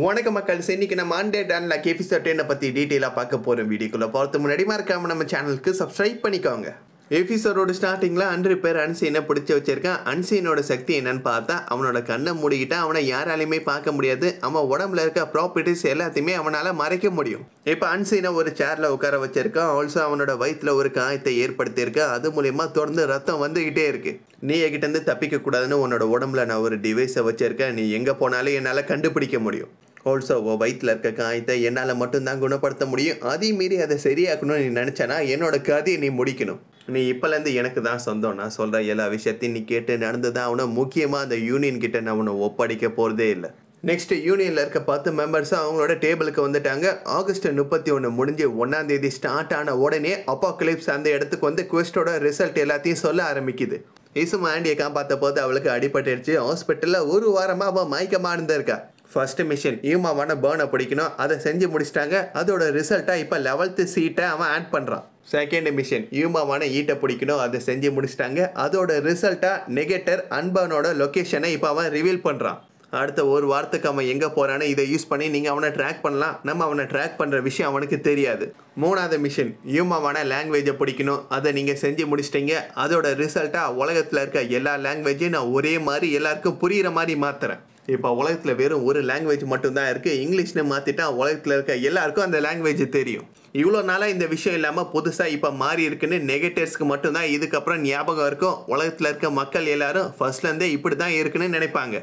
வணக்க மக்கள் சென்னைக்கு நம்ம ஆண்டே டேனில் லக் எபிசோட் பற்றி டீட்டெயிலாக பார்க்க போகிறோம் வீடியோக்குள்ளே பார்த்து முன்னாடி மறக்காமல் நம்ம சேனலுக்கு சப்ஸ்கிரைப் பண்ணிக்கோங்க எபிசோடோட ஸ்டார்டிங்கில் அன்று பேர் அன்சீனை பிடிச்சி வச்சிருக்கான் அன்சீனோட சக்தி என்னன்னு பார்த்தா அவனோட கண்ணை மூடிக்கிட்டா அவனை யாராலையுமே பார்க்க முடியாது அவன் உடம்புல இருக்க ப்ராப்பர்ட்டிஸ் எல்லாத்தையுமே அவனால் மறைக்க முடியும் இப்போ அன்சீனை ஒரு சேரில் உட்கார வச்சிருக்கான் ஆல்சோ அவனோட வயிற்றில் ஒரு காயத்தை ஏற்படுத்தியிருக்கான் அது மூலயமா தொடர்ந்து ரத்தம் வந்துக்கிட்டே இருக்கு நீ என்கிட்டருந்து தப்பிக்க கூடாதுன்னு உன்னோட உடம்புல நான் ஒரு டிவைஸை வச்சிருக்கேன் நீ எங்கே போனாலும் என்னால் கண்டுபிடிக்க முடியும் ஆல்சோ வயிற்றில் இருக்க காயத்தை என்னால் மட்டும்தான் குணப்படுத்த முடியும் அதே மீறி அதை சரியாக்கணும்னு நீ நினச்சனா என்னோட கதையை நீ முடிக்கணும் நீ இப்போலேருந்து எனக்கு தான் சொந்தம் நான் சொல்கிற எல்லா விஷயத்தையும் நீ கேட்டு நடந்து தான் அவனை முக்கியமாக அந்த யூனியன் கிட்ட நான் அவனை ஒப்படைக்க போகிறதே இல்லை நெக்ஸ்ட் யூனியனில் இருக்க பத்து மெம்பர்ஸும் அவங்களோட டேபிளுக்கு வந்துட்டாங்க ஆகஸ்ட் முப்பத்தி ஒன்று முடிஞ்சு ஒன்றாந்தேதி ஸ்டார்ட் ஆன உடனே அப்பா கிளிப்ஸ் அந்த இடத்துக்கு வந்து குவெஸ்டோட ரிசல்ட் எல்லாத்தையும் சொல்ல ஆரம்பிக்குது இசுமா ஆண்டியை காப்பாற்ற போது அவளுக்கு அடிபட்டுருச்சு ஹாஸ்பிட்டலில் ஒரு வாரமாக அவள் மயக்கமாக இருந்திருக்கா ஃபர்ஸ்ட் மிஷின் ஈமாவான பேர்னை பிடிக்கணும் அதை செஞ்சு முடிச்சிட்டாங்க அதோட ரிசல்ட்டாக இப்போ லெவல்த்து சீட்டை அவன் ஆட் பண்ணுறான் செகண்ட் மிஷின் யூமாவான ஈட்டை பிடிக்கணும் அதை செஞ்சு முடிச்சிட்டாங்க அதோட ரிசல்ட்டாக நெகட்டர் அன்பனோட லொக்கேஷனை இப்போ அவன் ரிவீல் பண்ணுறான் அடுத்த ஒரு வாரத்துக்கு அவன் எங்கே போகிறான்னு இதை யூஸ் பண்ணி நீங்கள் அவனை ட்ராக் பண்ணலாம் நம்ம அவனை ட்ராக் பண்ணுற விஷயம் அவனுக்கு தெரியாது மூணாவது மிஷின் யூமாவான லாங்குவேஜை பிடிக்கணும் அதை நீங்கள் செஞ்சு முடிச்சிட்டிங்க அதோட ரிசல்ட்டாக உலகத்தில் இருக்க எல்லா லாங்குவேஜையும் நான் ஒரே மாதிரி எல்லாருக்கும் புரிகிற மாதிரி மாற்றுறேன் இப்போ உலகத்தில் வெறும் ஒரு லாங்குவேஜ் மட்டும்தான் இருக்குது இங்கிலீஷ்னு மாற்றிட்டா உலகத்தில் இருக்க எல்லாருக்கும் அந்த லாங்குவேஜ் தெரியும் இவ்வளோ நாளாக இந்த விஷயம் இல்லாமல் புதுசாக இப்போ மாறி இருக்குன்னு நெகட்டிவ்ஸ்க்கு மட்டும்தான் இதுக்கப்புறம் ஞாபகம் இருக்கும் உலகத்தில் இருக்க மக்கள் எல்லாரும் ஃபர்ஸ்ட்லேருந்தே இப்படி தான் இருக்குன்னு நினைப்பாங்க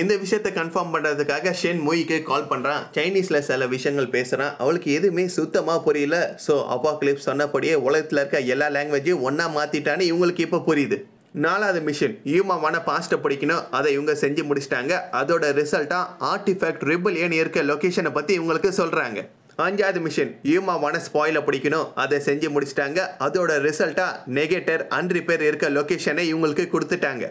இந்த விஷயத்தை கன்ஃபார்ம் பண்ணுறதுக்காக ஷென் மொய்க்கு கால் பண்ணுறான் சைனீஸில் சில விஷயங்கள் பேசுகிறான் அவளுக்கு எதுவுமே சுத்தமாக புரியல ஸோ அப்பா கிளிப் சொன்னபடியே உலகத்தில் இருக்க எல்லா லாங்குவேஜையும் ஒன்றா மாற்றிட்டான்னு இவங்களுக்கு இப்போ புரியுது நாலாவது மிஷின் ஹியூமாவான பாஸ்ட்டை பிடிக்கணும் அதை இவங்க செஞ்சு முடிச்சிட்டாங்க அதோட ரிசல்ட்டாக ஆர்டிஃபேக்ட் ஏன் இருக்க லொக்கேஷனை பற்றி இவங்களுக்கு சொல்கிறாங்க அஞ்சாவது மிஷின் ஹியூமாவான ஸ்பாயிலை பிடிக்கணும் அதை செஞ்சு முடிச்சிட்டாங்க அதோட ரிசல்ட்டாக நெகட்டர் அன்ரிப்பேர் இருக்க லொக்கேஷனை இவங்களுக்கு கொடுத்துட்டாங்க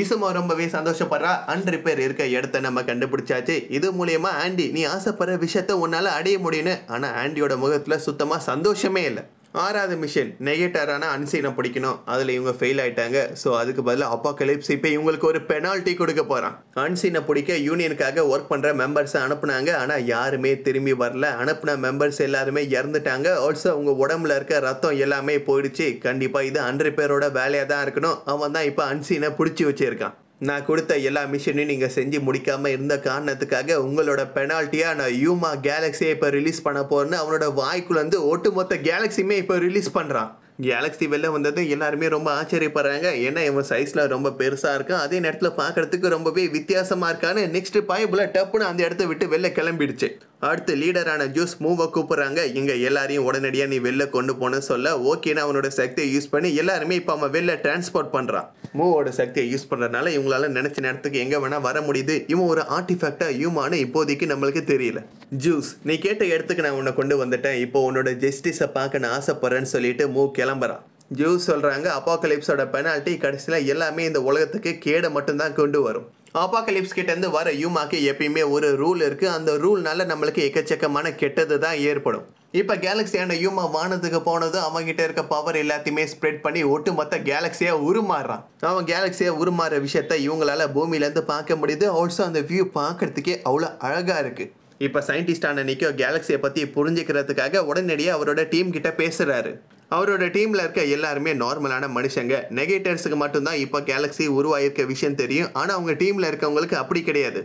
ஈசுமா ரொம்பவே சந்தோஷப்படுறா அன்ரிப்பேர் இருக்க இடத்த நம்ம கண்டுபிடிச்சாச்சு இது மூலியமா ஆண்டி நீ ஆசைப்படுற விஷயத்த உன்னால் அடைய முடியும்னு ஆனால் ஆண்டியோட முகத்தில் சுத்தமாக சந்தோஷமே இல்லை ஆறாவது மிஷன் நெகட்டரான அன்சீனை பிடிக்கணும் அதில் இவங்க ஃபெயில் ஆயிட்டாங்க ஸோ அதுக்கு பதிலாக அப்பா கலிப்ஸ் இப்போ இவங்களுக்கு ஒரு பெனால்ட்டி கொடுக்க போகிறான் அன்சீனை பிடிக்க யூனியனுக்காக ஒர்க் பண்ணுற மெம்பர்ஸை அனுப்புனாங்க ஆனால் யாருமே திரும்பி வரல அனுப்புன மெம்பர்ஸ் எல்லாருமே இறந்துட்டாங்க ஆல்சோ அவங்க உடம்புல இருக்க ரத்தம் எல்லாமே போயிடுச்சு கண்டிப்பாக இது அன்றை பேரோட வேலையாக தான் இருக்கணும் அவன் தான் இப்போ அன்சீனை பிடிச்சி வச்சிருக்கான் நான் கொடுத்த எல்லா மிஷனையும் நீங்கள் செஞ்சு முடிக்காமல் இருந்த காரணத்துக்காக உங்களோட பெனால்ட்டியாக நான் யூமா கேலக்ஸியை இப்போ ரிலீஸ் பண்ண போகிறேன்னு அவனோட வாய்க்குள்ளேருந்து ஒட்டுமொத்த கேலக்ஸியுமே இப்போ ரிலீஸ் பண்ணுறான் கேலக்ஸி வெளில வந்தது எல்லாருமே ரொம்ப ஆச்சரியப்படுறாங்க ஏன்னா இவன் சைஸில் ரொம்ப பெருசாக இருக்கும் அதே நேரத்தில் பார்க்குறதுக்கு ரொம்பவே வித்தியாசமாக இருக்கான்னு நெக்ஸ்ட் பாய்பில் டப்புன்னு அந்த இடத்த விட்டு வெளில கிளம்பிடுச்சு அடுத்து லீடரான ஜூஸ் மூவை கூப்பிட்றாங்க இங்கே எல்லாரையும் உடனடியாக நீ வெளில கொண்டு போன சொல்ல ஓகேன்னு அவனோட சக்தியை யூஸ் பண்ணி எல்லாருமே இப்போ அவன் வெளில டிரான்ஸ்போர்ட் பண்ணுறான் மூவோட சக்தியை யூஸ் பண்ணுறதுனால இவங்களால நினச்ச நேரத்துக்கு எங்கே வேணால் வர முடியுது இவன் ஒரு ஆர்டிஃபேக்டாக யூமானு இப்போதைக்கு நம்மளுக்கு தெரியல ஜூஸ் நீ கேட்ட இடத்துக்கு நான் உன்னை கொண்டு வந்துட்டேன் இப்போ உன்னோட ஜஸ்டிஸை பார்க்க நான் ஆசைப்பட்றேன்னு சொல்லிட்டு மூ கிளம்புறான் ஜூஸ் சொல்கிறாங்க அப்பாக்கலிப்ஸோட பெனால்ட்டி கடைசியில் எல்லாமே இந்த உலகத்துக்கு கேடை மட்டும்தான் கொண்டு வரும் ஆப்பாக்கலிப்ஸ் கிட்டேருந்து வர யூமாக்கு எப்பயுமே ஒரு ரூல் இருக்குது அந்த ரூல்னால நம்மளுக்கு எக்கச்சக்கமான கெட்டது தான் ஏற்படும் இப்போ கேலக்ஸியான யூமா வானத்துக்கு போனதும் அவங்ககிட்ட இருக்க பவர் எல்லாத்தையுமே ஸ்ப்ரெட் பண்ணி ஒட்டுமொத்த கேலக்ஸியாக உருமாறுறான் அவன் கேலக்ஸியாக உருமாற விஷயத்த இவங்களால பூமியிலேருந்து பார்க்க முடியுது ஆல்சோ அந்த வியூ பார்க்கறதுக்கே அவ்வளோ அழகாக இருக்குது இப்போ சயின்டிஸ்டான நிக்கோ கேலக்ஸியை பற்றி புரிஞ்சுக்கிறதுக்காக உடனடியாக அவரோட டீம் கிட்ட பேசுகிறாரு அவரோட டீமில் இருக்க எல்லாருமே நார்மலான மனுஷங்க நெகேட்டர்ஸுக்கு மட்டும்தான் இப்போ கேலக்ஸி உருவாயிருக்க விஷயம் தெரியும் ஆனால் அவங்க டீமில் இருக்கவங்களுக்கு அப்படி கிடையாது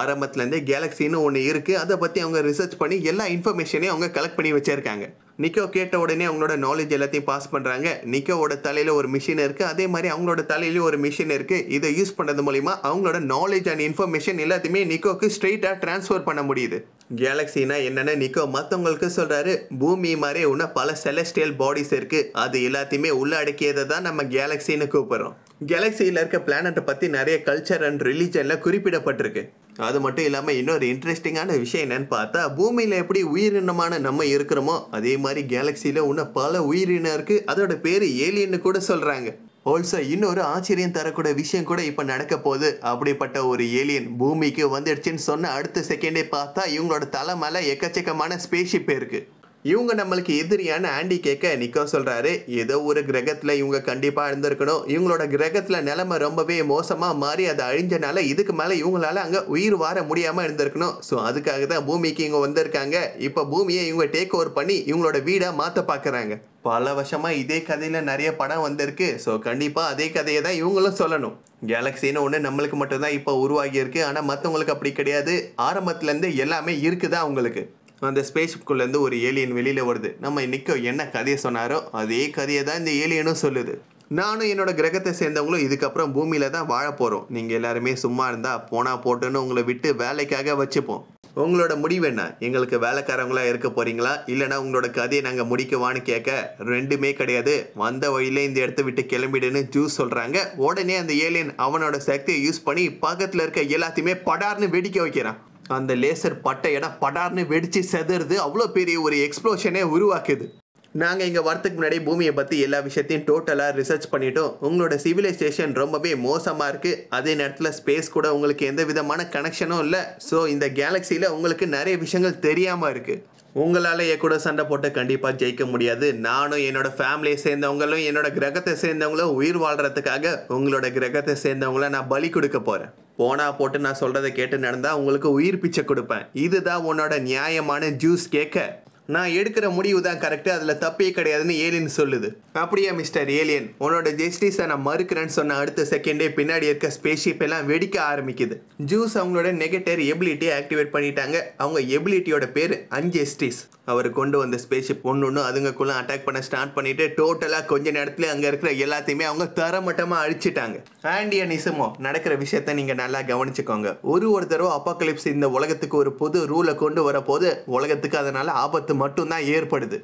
ஆரம்பத்துலேருந்தே கேலக்ஸின்னு ஒன்று இருக்குது அதை பற்றி அவங்க ரிசர்ச் பண்ணி எல்லா இன்ஃபர்மேஷனையும் அவங்க கலெக்ட் பண்ணி வச்சுருக்காங்க நிக்கோ கேட்ட உடனே அவங்களோட நாலேஜ் எல்லாத்தையும் பாஸ் பண்ணுறாங்க நிக்கோவோட தலையில் ஒரு மிஷின் இருக்குது அதே மாதிரி அவங்களோட தலையிலையும் ஒரு மிஷின் இருக்குது இதை யூஸ் பண்ணுறது மூலிமா அவங்களோட நாலேஜ் அண்ட் இன்ஃபர்மேஷன் எல்லாத்தையுமே நிக்கோக்கு ஸ்ட்ரெயிட்டாக ட்ரான்ஸ்ஃபர் பண்ண முடியுது கேலக்சினா என்னென்ன நிக்கோ மற்றவங்களுக்கு சொல்கிறாரு பூமி மாதிரி இன்னும் பல செலஸ்டியல் பாடிஸ் இருக்குது அது எல்லாத்தையுமே அடக்கியதை தான் நம்ம கேலக்சின்னு கூப்பிட்றோம் கேலக்சியில் இருக்க பிளானட்டை பற்றி நிறைய கல்ச்சர் அண்ட் ரிலீஜனில் குறிப்பிடப்பட்டிருக்கு அது மட்டும் இல்லாமல் இன்னொரு இன்ட்ரெஸ்டிங்கான விஷயம் என்னன்னு பார்த்தா பூமியில் எப்படி உயிரினமான நம்ம இருக்கிறோமோ அதே மாதிரி கேலக்சியில் இன்னும் பல உயிரினம் இருக்குது அதோட பேர் ஏலியன்னு கூட சொல்கிறாங்க ஆல்சோ இன்னொரு ஆச்சரியம் தரக்கூடிய விஷயம் கூட இப்போ நடக்க போகுது அப்படிப்பட்ட ஒரு ஏலியன் பூமிக்கு வந்துடுச்சுன்னு சொன்ன அடுத்த செகண்டே பார்த்தா இவங்களோட தலைமலை எக்கச்சக்கமான ஸ்பேஸ்ஷிப் இருக்குது இவங்க நம்மளுக்கு எதிரியான ஆண்டி கேட்க நிக்கோ சொல்கிறாரு ஏதோ ஒரு கிரகத்தில் இவங்க கண்டிப்பாக இருந்திருக்கணும் இவங்களோட கிரகத்தில் நிலமை ரொம்பவே மோசமாக மாறி அதை அழிஞ்சனால இதுக்கு மேலே இவங்களால அங்கே உயிர் வார முடியாமல் இருந்திருக்கணும் ஸோ அதுக்காக தான் பூமிக்கு இவங்க வந்திருக்காங்க இப்போ பூமியை இவங்க டேக் ஓவர் பண்ணி இவங்களோட வீடாக மாற்ற பார்க்குறாங்க பல வருஷமாக இதே கதையில் நிறைய படம் வந்திருக்கு ஸோ கண்டிப்பாக அதே கதையை தான் இவங்களும் சொல்லணும் கேலக்ஸின்னு ஒன்று நம்மளுக்கு மட்டும்தான் இப்போ உருவாகியிருக்கு ஆனால் மற்றவங்களுக்கு அப்படி கிடையாது ஆரம்பத்துலேருந்து எல்லாமே இருக்குது அவங்களுக்கு அந்த ஸ்பேஸ்ஷிப்குள்ளேருந்து ஒரு ஏலியன் வெளியில் வருது நம்ம இன்றைக்கி என்ன கதையை சொன்னாரோ அதே கதையை தான் இந்த ஏலியனும் சொல்லுது நானும் என்னோட கிரகத்தை சேர்ந்தவங்களும் இதுக்கப்புறம் பூமியில தான் வாழ போகிறோம் நீங்கள் எல்லாருமே சும்மா இருந்தால் போனால் போட்டுன்னு உங்களை விட்டு வேலைக்காக வச்சுப்போம் உங்களோட முடிவு என்ன எங்களுக்கு வேலைக்காரங்களா இருக்க போறீங்களா இல்லைனா உங்களோட கதையை நாங்கள் முடிக்கவான்னு கேட்க ரெண்டுமே கிடையாது வந்த வழியில இந்த இடத்த விட்டு கிளம்பிடுன்னு ஜூஸ் சொல்றாங்க உடனே அந்த ஏலியன் அவனோட சக்தியை யூஸ் பண்ணி பக்கத்தில் இருக்க எல்லாத்தையுமே படார்னு வெடிக்க வைக்கிறான் அந்த லேசர் இடம் படார்னு வெடித்து செதறது அவ்வளோ பெரிய ஒரு எக்ஸ்ப்ளோஷனே உருவாக்குது நாங்கள் இங்கே வரத்துக்கு முன்னாடி பூமியை பற்றி எல்லா விஷயத்தையும் டோட்டலாக ரிசர்ச் பண்ணிட்டோம் உங்களோட சிவிலைசேஷன் ரொம்பவே மோசமாக இருக்குது அதே நேரத்தில் ஸ்பேஸ் கூட உங்களுக்கு எந்த விதமான கனெக்ஷனும் இல்லை ஸோ இந்த கேலக்சியில் உங்களுக்கு நிறைய விஷயங்கள் தெரியாமல் இருக்குது உங்களால் என் கூட சண்டை போட்டு கண்டிப்பாக ஜெயிக்க முடியாது நானும் என்னோட ஃபேமிலியை சேர்ந்தவங்களும் என்னோட கிரகத்தை சேர்ந்தவங்களும் உயிர் வாழ்கிறதுக்காக உங்களோட கிரகத்தை சேர்ந்தவங்கள நான் பலி கொடுக்க போகிறேன் போனா போட்டு நான் சொல்கிறத கேட்டு நடந்தால் உங்களுக்கு உயிர் பிச்சை கொடுப்பேன் இதுதான் உன்னோட நியாயமான ஜூஸ் கேட்க நான் எடுக்கிற முடிவு தான் கரெக்டு அதில் தப்பே கிடையாதுன்னு ஏலியன் சொல்லுது அப்படியே மிஸ்டர் ஏலியன் உன்னோட ஜஸ்டிஸை நான் மறுக்கிறேன்னு சொன்ன அடுத்த செகண்டே பின்னாடி இருக்க ஸ்பேஷிப் எல்லாம் வெடிக்க ஆரம்பிக்குது ஜூஸ் அவங்களோட நெகட்டிவ் எபிலிட்டியை ஆக்டிவேட் பண்ணிட்டாங்க அவங்க எபிலிட்டியோட பேர் அன்ஜஸ்டிஸ் அவர் கொண்டு வந்த ஸ்பேஷிப் ஒன்று ஒன்று அதுங்கக்குள்ளே அட்டாக் பண்ண ஸ்டார்ட் பண்ணிவிட்டு டோட்டலாக கொஞ்ச நேரத்தில் அங்கே இருக்கிற எல்லாத்தையுமே அவங்க தரமட்டமாக அழிச்சிட்டாங்க ஆண்டியனிசமோ நடக்கிற விஷயத்த நீங்கள் நல்லா கவனிச்சுக்கோங்க ஒரு ஒருத்தரும் அப்பாக்கலிப்ஸ் இந்த உலகத்துக்கு ஒரு புது ரூலை கொண்டு வரப்போது உலகத்துக்கு அதனால் ஆபத்து மட்டும்தான் ஏற்படுது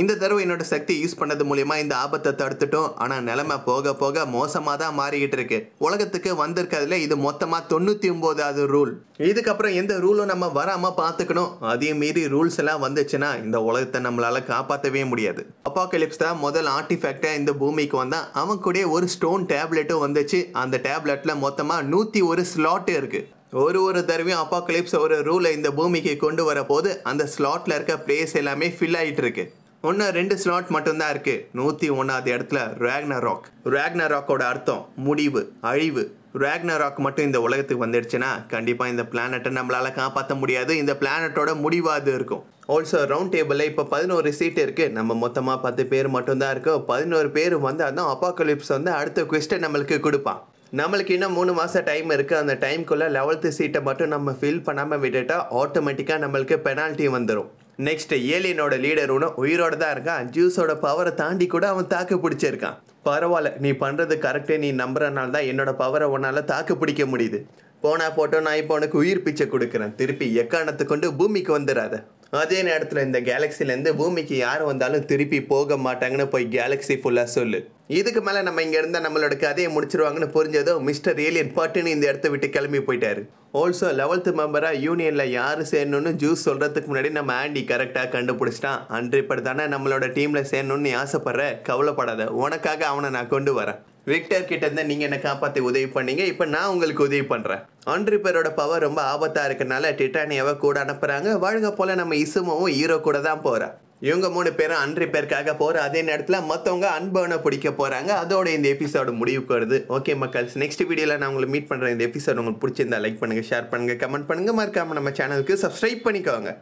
இந்த தடவை என்னோட சக்தி யூஸ் பண்ணது மூலியமா இந்த ஆபத்தை தடுத்துட்டோம் ஆனால் நிலைமை போக போக மோசமாக தான் மாறிக்கிட்டு இருக்கு உலகத்துக்கு வந்திருக்கிறதுல இது மொத்தமாக தொண்ணூற்றி ஒம்போதாவது ரூல் இதுக்கப்புறம் எந்த ரூலும் நம்ம வராமல் பார்த்துக்கணும் அதையும் மீறி ரூல்ஸ் எல்லாம் வந்துச்சுன்னா இந்த உலகத்தை நம்மளால் காப்பாற்றவே முடியாது அப்பாக்கலிப்ஸ் தான் முதல் ஆர்டிஃபேக்டாக இந்த பூமிக்கு வந்தால் அவன் கூட ஒரு ஸ்டோன் டேப்லெட்டும் வந்துச்சு அந்த டேப்லெட்டில் மொத்தமாக நூற்றி ஒரு ஸ்லாட்டு இருக்குது ஒரு ஒரு தடவையும் அப்பா கிளிப்ஸ் ஒரு ரூலை இந்த பூமிக்கு கொண்டு வர போது அந்த ஸ்லாட்டில் இருக்க பிளேஸ் எல்லாமே ஃபில் ஆகிட்டு இருக்கு ஒன்று ரெண்டு ஸ்லாட் மட்டும்தான் இருக்குது நூற்றி ஒன்றாவது இடத்துல ரேக்னா ராக் ரேக்னா ராக்கோட அர்த்தம் முடிவு அழிவு ரேக்னா ராக் மட்டும் இந்த உலகத்துக்கு வந்துடுச்சுன்னா கண்டிப்பாக இந்த பிளானட்டை நம்மளால் காப்பாற்ற முடியாது இந்த பிளானட்டோட முடிவாக இருக்கும் ஆல்சோ ரவுண்ட் டேபிளில் இப்போ பதினோரு சீட் இருக்குது நம்ம மொத்தமாக பத்து பேர் மட்டும்தான் இருக்கோம் பதினோரு பேர் வந்தால் தான் கலிப்ஸ் வந்து அடுத்த கொஸ்டன் நம்மளுக்கு கொடுப்பான் நம்மளுக்கு இன்னும் மூணு மாதம் டைம் இருக்குது அந்த டைம்குள்ளே லெவல்த்து சீட்டை மட்டும் நம்ம ஃபில் பண்ணாமல் விட்டுட்டால் ஆட்டோமேட்டிக்காக நம்மளுக்கு பெனால்ட்டி வந்துடும் நெக்ஸ்ட் ஏலியனோட லீடர் ஒன்று உயிரோட தான் இருக்கான் ஜூஸோட பவரை தாண்டி கூட அவன் தாக்கு பிடிச்சிருக்கான் பரவாயில்ல நீ பண்ணுறது கரெக்டே நீ நம்புறனால தான் என்னோட பவரை உன்னால் தாக்கு பிடிக்க முடியுது போனால் போட்டோ நான் இப்போ உனக்கு உயிர் பிச்சை கொடுக்குறேன் திருப்பி எக்காரணத்தை கொண்டு பூமிக்கு வந்துடாத அதே நேரத்தில் இந்த கேலக்சிலேருந்து பூமிக்கு யார் வந்தாலும் திருப்பி போக மாட்டாங்கன்னு போய் கேலக்ஸி ஃபுல்லாக சொல்லு இதுக்கு மேலே நம்ம இங்கே இருந்தால் நம்மளோட கதையை முடிச்சிருவாங்கன்னு புரிஞ்சதும் மிஸ்டர் ஏலியன் பட்டுன்னு இந்த இடத்த விட்டு கிளம்பி போயிட்டார் ஆல்சோ லெவல்த்து மெம்பராக யூனியனில் யார் சேரணும்னு ஜூஸ் சொல்கிறதுக்கு முன்னாடி நம்ம ஆண்டி கரெக்டாக கண்டுபிடிச்சிட்டான் அன்று இப்படி தானே நம்மளோட டீமில் சேரணும்னு ஆசைப்படுற கவலைப்படாத உனக்காக அவனை நான் கொண்டு வரேன் விக்டர் இருந்தால் நீங்கள் என்னை காப்பாற்றி உதவி பண்ணீங்க இப்போ நான் உங்களுக்கு உதவி பண்ணுறேன் ஆண்ட்ரி பேரோட பவர் ரொம்ப ஆபத்தாக இருக்கனால டிட்டானியாவை கூட அனுப்புகிறாங்க வாழ்க போல் நம்ம இசுமவும் ஹீரோ கூட தான் போகிறேன் இவங்க மூணு பேரும் பேருக்காக போகிற அதே நேரத்தில் மற்றவங்க அன்பவனை பிடிக்க போகிறாங்க அதோட இந்த எபிசோடு முடிவுக்கு வருது ஓகே மக்கள்ஸ் நெக்ஸ்ட் வீடியோவில் நான் உங்களை மீட் பண்ணுறேன் இந்த எபிசோடு உங்களுக்கு பிடிச்சிருந்தா லைக் பண்ணுங்கள் ஷேர் பண்ணுங்கள் கமெண்ட் பண்ணுங்கள் மறக்காமல் நம்ம சேனலுக்கு சப்ஸ்கிரைப் பண்ணிக்கோங்க